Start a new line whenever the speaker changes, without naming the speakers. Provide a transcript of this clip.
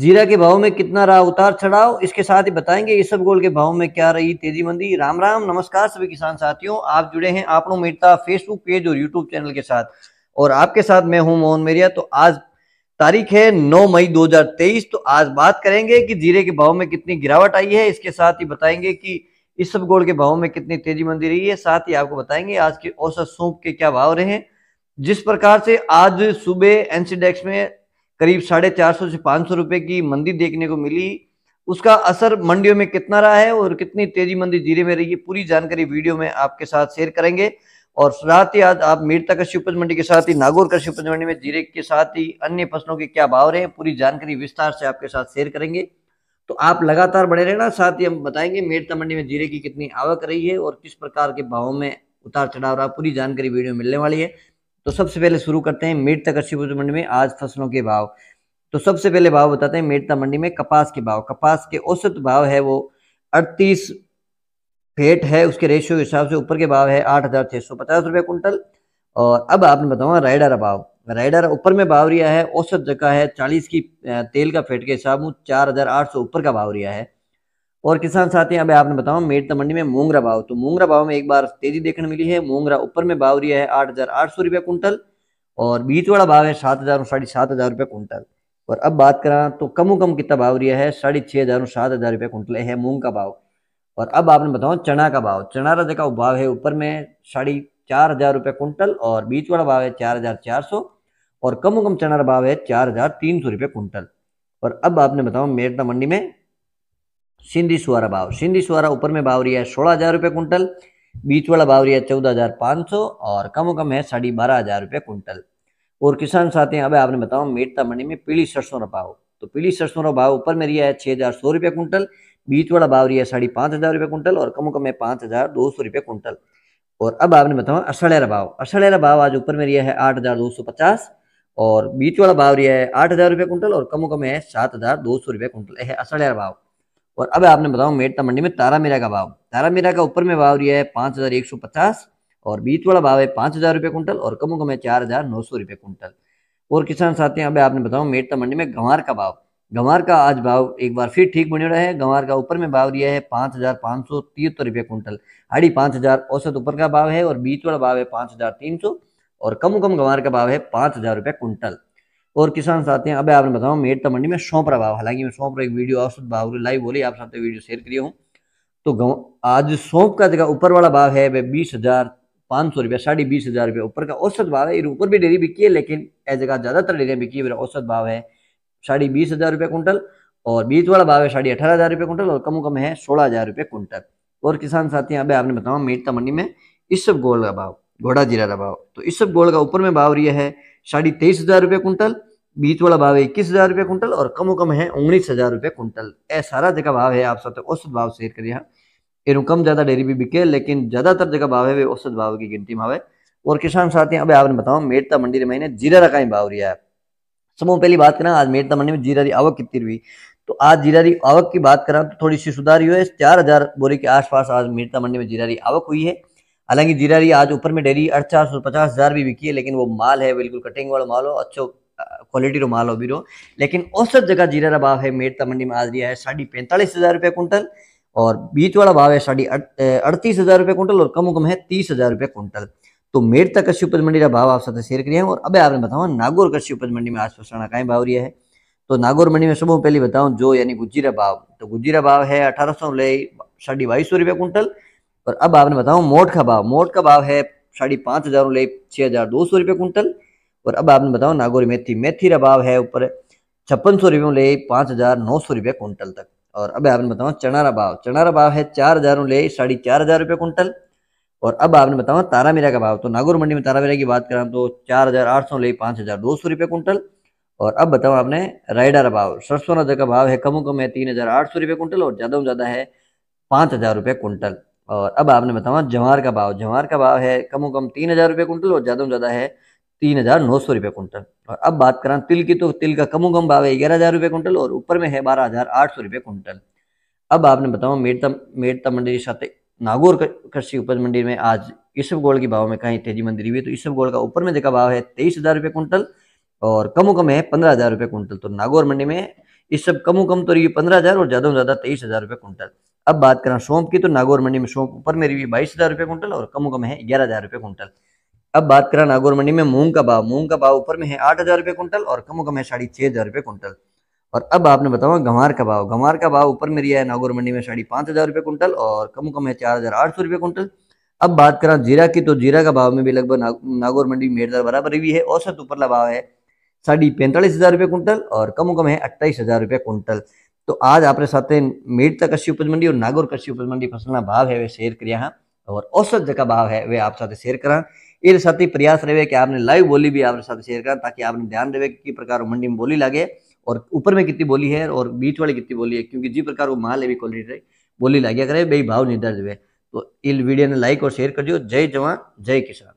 जीरा के भाव में कितना रहा उतार चढ़ाव इसके साथ ही बताएंगे इस सब गोल के भाव में क्या रही तेजी मंदी राम राम नमस्कार सभी किसान साथियों आप जुड़े हैं आपनों मेटता फेसबुक पेज और यूट्यूब चैनल के साथ और आपके साथ मैं हूं मोहन मेरिया तो आज तारीख है 9 मई 2023 तो आज बात करेंगे कि जीरे के भाव में कितनी गिरावट आई है इसके साथ ही बताएंगे कि इस सब गोल के भाव में कितनी तेजी मंदी रही है साथ ही आपको बताएंगे आज के औसत सूख के क्या भाव रहे हैं जिस प्रकार से आज सुबह एनसीडेक्स में करीब साढ़े चार सौ से पाँच सौ रुपये की मंदी देखने को मिली उसका असर मंडियों में कितना रहा है और कितनी तेजी मंदी जीरे में रही है पूरी जानकारी वीडियो में आपके साथ शेयर करेंगे और साथ ही आज आप मीरता कृषि उपज मंडी के साथ ही नागौर कृषि उपज मंडी में जीरे के साथ ही अन्य फसलों के क्या भाव रहे हैं पूरी जानकारी विस्तार से आपके साथ शेयर करेंगे तो आप लगातार बने रहना साथ ही हम बताएंगे मीरता मंडी में जीरे की कितनी आवक रही है और किस प्रकार के भावों में उतार चढ़ाव रहा पूरी जानकारी वीडियो मिलने वाली है तो सबसे पहले शुरू करते हैं मेड़ता कृषि मंडी में आज फसलों के भाव तो सबसे पहले भाव बताते हैं मेड़ता मंडी में कपास के भाव कपास के औसत भाव है वो अड़तीस फेट है उसके रेशियो के हिसाब से ऊपर के भाव है आठ हजार छह सौ पचास रुपये कुंटल और अब आपने बताऊंगा राइडर भाव राइडर ऊपर में भाव रिया है औसत जगह है चालीस की तेल का फेट के हिसाब चार हजार आठ सौ ऊपर का भाव रिया है और किसान साथी अभी आपने बताओ मेट मंडी में मूंगरा भाव तो मूंगरा भाव में एक बार तेजी देखने मिली है मूंगरा ऊपर में भाव रिया है आठ हजार आठ सौ रुपया कुंटल और बीच वाला भाव है सात हजार साढ़े सात हजार रुपया कुंटल और अब बात करा तो कमो कम कितना भाव रिया है साढ़े छह हजार और सात हजार रुपया कुंटल है मूंग का भाव और अब आपने बताओ चना का भाव चना का भाव है ऊपर में साढ़े चार हजार रुपया कुंटल और बीच वाला भाव है चार हजार चार सौ और कमो कम चना का भाव है चार हजार तीन सौ रुपये कुंटल और अब आपने बताओ मेरता मंडी में सिंधी सुहारा भाव सिंधी सुहारा ऊपर में भाव रिया है सोलह हज़ार रुपये कुंटल बीच वाला भाव रिया है चौदह हज़ार पाँच सौ और कम कम है साढ़े बारह हज़ार रुपये कुंटल और किसान साथी अब आपने बताओ मेटता मंडी में पीली सरसों का भाव तो पीली सरसों का भाव ऊपर में रिया है छः हज़ार सौ रुपये कुंटल बीच वाला भाव रिया है साढ़े पाँच हज़ार रुपये कुंटल और कम कम है पाँच हज़ार दो सौ रुपये कुंटल और अब आपने बताओ असड़ेरा भाव असड़ेरा भाव आज ऊपर में रिया है आठ हज़ार दो सौ पचास और बीच वाला भाव रिया है आठ हज़ार रुपये कुंटल और कम कम है सात हज़ार दो सौ रुपये कुंटल यह असड़ेरा भाव और अब आपने बताओ मेटता मंडी में तारा मीरा का भाव तारा मीरा का ऊपर में भाव रिया है पांच हज़ार एक सौ पचास और बीच वाला भाव है पांच हज़ार रुपये कुंटल और कमों कम है चार हज़ार नौ सौ रुपये कुंटल और किसान साथी अब आपने बताओ मेटता मंडी में गंवार का भाव गंवार का आज भाव एक बार फिर ठीक बने रहा है गंवार का ऊपर में भाव रिया है पाँच हज़ार पांच सौ तिहत्तर रुपये कुंटल हाड़ी पांच हज़ार औसत ऊपर का भाव है और बीच वाला भाव है पांच हज़ार तीन सौ और कम कम गंवार का भाव है पांच हज़ार रुपये कुंटल और किसान साथी हैं अब आपने बताओ मेट तो मंडी में सौंप भाव हालांकि मैं सौंप एक वीडियो औसत भाव लाइव बोले आप साथ वीडियो शेयर करिए हूँ तो आज सौंप का जगह ऊपर वाला भाव है वह बीस हजार पाँच सौ रुपया साढ़े बीस हजार रुपया ऊपर का औसत भाव है ऊपर भी डेयरी बिकी है लेकिन ऐसे जगह ज़्यादातर डेयरियाँ बिकी है मेरा औसत भाव है साढ़े बीस हजार रुपये कुंटल और बीच वाला भाव है साढ़े अठारह हजार रुपये कुंटल और कम कम है सोलह हजार रुपये कुंटल और किसान साथी पे आपने बताओ मेटता तो मंडी में इस सब गोल का भाव घोड़ा जीरा का भाव तो इस सब गोल का ऊपर में भाव रिया है साढ़े तेईस हजार रुपये कुंटल बीच वाला भाव है इक्कीस हजार रुपये कुंटल और कमो कम है उन्नीस हजार रुपये कुंटल ए सारा जगह भाव है आप सब औसत तो भाव शेयर करिए हाँ। इन कम ज्यादा डेयरी भी बिके लेकिन ज्यादातर जगह भाव है वे औसत भाव की गिनती में है और किसान साथी अभी आपने बताओ मेटता मंडी में मैंने जीरा रखा ही भाव रिया है सबों पहली बात करें आज मेटता मंडी में जीरा की आवक कितनी हुई तो आज जीरा की आवक की बात करें तो थोड़ी सी सुधार हुई है चार हजार बोरी के आसपास आज मेटता मंडी में जीरा की आवक हुई है हालांकि जीरा रही आज ऊपर में डेरी अठ चार सौ पचास हज़ार भी बिकी है लेकिन वो माल है बिल्कुल कटिंग वाला माल हो अच्छो क्वालिटी रो माल हो भी रो लेकिन औसत जगह जीरा का भाव है मेरता मंडी में आज दिया है साढ़े पैंतालीस हज़ार रुपये कुंटल और बीच वाला भाव है साढ़े अड़तीस हज़ार रुपये कुंटल और कम कम है तीस हज़ार रुपये कुंटल तो मेटता कृषि उपज मंडी का भाव आप साथ शेयर करिए और अब आपने बताओ नागौर कृषि उपज मंडी में आज फसाना कहीं भाव रिया है तो नागौर मंडी में सबों पहले बताऊँ जो यानी गुजीरा भाव तो गुजीरा भाव है अठारह सौ ले साढ़े बाईस सौ रुपये कुंटल और अब आपने बताओ मोट का भाव मोट का भाव है साढ़े पाँच हज़ार ले छः हज़ार दो सौ रुपये कुंटल और अब आपने बताओ नागौरी मेथी मेथी का भाव है ऊपर छप्पन सौ रुपये ले पाँच हज़ार नौ सौ रुपये कुंटल तक और अब आपने बताओ चना का भाव चना का भाव है चार हज़ार ले साढ़े चार हज़ार रुपये कुंटल और अब आपने बताओ तारा मीरा का भाव तो नागौर मंडी में तारा मीरा की बात करें तो चार हज़ार आठ सौ ले पाँच हज़ार दो सौ रुपये कुंटल और अब बताओ आपने रायडा का भाव सरसों का भाव है कम कम है तीन हज़ार आठ सौ रुपये कुंटल और ज़्यादा से ज़्यादा है पाँच हज़ार रुपये कुंटल और अब आपने बताओ जवार का भाव जवार का भाव है कम कम तीन हज़ार रुपये कुंटल और ज़्यादा से ज़्यादा है तीन हज़ार नौ सौ रुपये कुंटल और अब बात करें तिल की तो तिल का कम कम भाव है ग्यारह हज़ार रुपये कुंटल और ऊपर में है बारह हज़ार आठ सौ रुपये कुंटल अब आपने बताओ मेड़ता मेड़ता मंडी साथ नागौर कृषि उपज मंडी में आज ईसव गोल्ड के भाव में कहीं तेजी मंदिर हुई तो ईसव गोल्ड का ऊपर में देखा भाव है तेईस हज़ार रुपये कुंटल और कम कम है पंद्रह हज़ार रुपये कुंटल तो नागौर मंडी में इस सब कम कम तो रही पंद्रह हज़ार और ज़्यादा से ज़्यादा तेईस हज़ार रुपये कुंटल अब बात करें सौंप की तो नागौर मंडी में सौंप ऊपर में रही बाईस हजार रुपये कुंटल और कम कम है ग्यारह हजार रुपये कुंटल अब बात करें नागौर मंडी में मूंग का भाव मूंग का भाव ऊपर में है आठ हजार रुपये कुंटल और कम कम है साढ़े छह हजार रुपये कुंटल और अब आपने बताओ गंवार का भाव गंवार का भाव ऊपर में रिया है नागौर मंडी में साढ़े पाँच हजार रुपये कुंटल और कम कम है चार हजार आठ सौ रुपये कुंटल अब बात करें जीरा की तो जीरा का भाव में भी लगभग नागौर मंडी में मेरदार बराबर हुई है औसत ऊपरला भाव है साढ़ी पैंतालीस हजार रुपये कुंटल और कम कम है अट्ठाईस हजार रुपये कुंटल तो आज આપણે સાથે મેળતા કૃષિ उपज मंडी और નાગોર કૃષિ उपज मंडी फसल भाव है वे शेयर કર્યા और औसत जगह भाव है वे आप साथ शेयर करा ये साथ ही प्रयास रहे कि आपने लाइव बोली भी आपने साथ शेयर करा ताकि आपने ध्यान रहे कि प्रकार मंडी में बोली लागे और ऊपर में कितनी बोली है और बीच वाली कितनी बोली है क्योंकि जिस प्रकार वो माल है क्वालिटी रहे बोली लागे करे भाई भाव निर्धारित हुए तो इन वीडियो ने लाइक और शेयर कर दियो जय जवान जय किसान